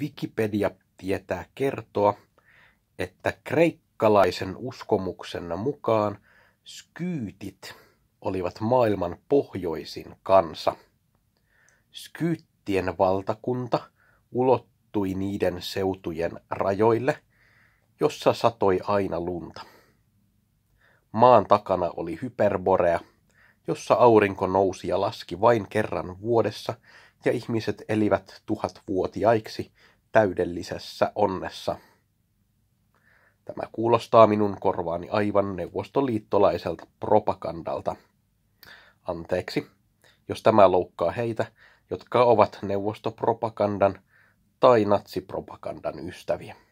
Wikipedia tietää kertoa, että kreikkalaisen uskomuksen mukaan skyytit olivat maailman pohjoisin kansa. Skyyttien valtakunta ulottui niiden seutujen rajoille, jossa satoi aina lunta. Maan takana oli hyperborea, jossa aurinko nousi ja laski vain kerran vuodessa ja ihmiset elivät tuhatvuotiaiksi täydellisessä onnessa. Tämä kuulostaa minun korvaani aivan neuvostoliittolaiselta propagandalta. Anteeksi, jos tämä loukkaa heitä, jotka ovat neuvostopropagandan tai natsipropagandan ystäviä.